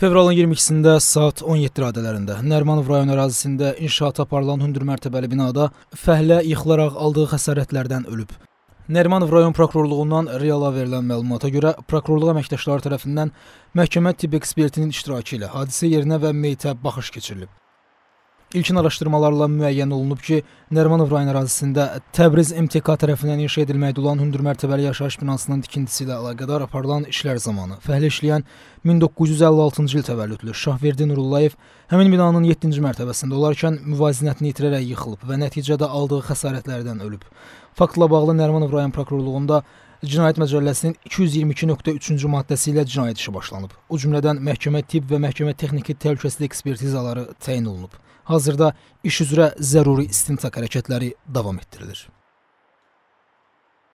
Fevralın 22-də saat 17 radələrində Nərmanov rayon ərazisində inşaata aparılan hündür mərtəbəli binada fəhlə yıxılaraq aldığı xəsarətlərdən ölüb. Nərmanov rayon prokurorluğundan reala verilən məlumata görə prokurorluq əməkdaşları tərəfindən məhkəmə tibb ekspertinin iştirakı ilə hadisə yerinə və meytə baxış keçirilib. İlkin araşdırmalarla müəyyən olunub ki, Nərimanov rayon ərazisində Təbriz MTK tərəfindən inşa edilməkdə olan hündür mərtəbəli yaşayış binasının tikintisi ilə əlaqədar aparılan işlər zamanı fəhlə işləyən 1956-cı il təvəllüdlü Şahverdi Nurullayev həmin binanın 7-ci mərtəbəsində olarkən müvazinətini itirərək yıxılıb və nəticədə aldığı xəsarətlərdən ölüb. Faktla bağlı Nərimanov rayon prokurorluğunda Cinayət Məcəlləsinin 222.3-cü maddəsi ilə cinayət işi başlanıb. O cümlədən məhkəmə tibb və məhkəmə texniki təhlükəsizlik ekspertizaları təyin olunub. Hazırda iş üzrə zəruri istintaq hərəkətləri davam etdirilir.